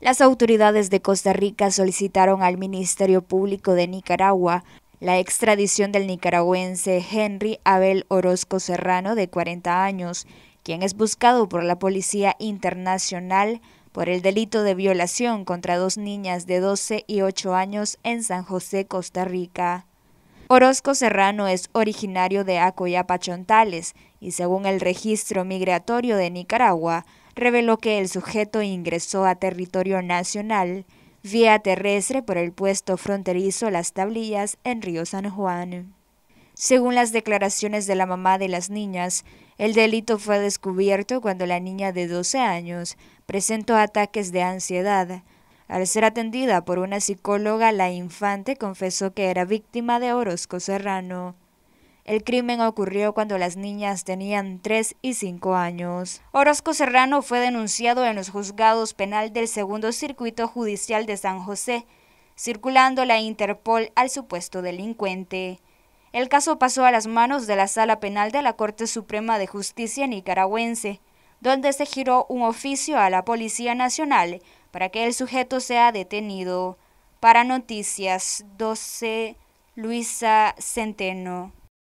Las autoridades de Costa Rica solicitaron al Ministerio Público de Nicaragua la extradición del nicaragüense Henry Abel Orozco Serrano, de 40 años, quien es buscado por la Policía Internacional por el delito de violación contra dos niñas de 12 y 8 años en San José, Costa Rica. Orozco Serrano es originario de Acoyapachontales y según el registro migratorio de Nicaragua, reveló que el sujeto ingresó a territorio nacional vía terrestre por el puesto fronterizo Las Tablillas en Río San Juan. Según las declaraciones de la mamá de las niñas, el delito fue descubierto cuando la niña de 12 años presentó ataques de ansiedad. Al ser atendida por una psicóloga, la infante confesó que era víctima de Orozco Serrano. El crimen ocurrió cuando las niñas tenían 3 y 5 años. Orozco Serrano fue denunciado en los juzgados penal del Segundo Circuito Judicial de San José, circulando la Interpol al supuesto delincuente. El caso pasó a las manos de la Sala Penal de la Corte Suprema de Justicia nicaragüense, donde se giró un oficio a la Policía Nacional para que el sujeto sea detenido. Para Noticias 12, Luisa Centeno.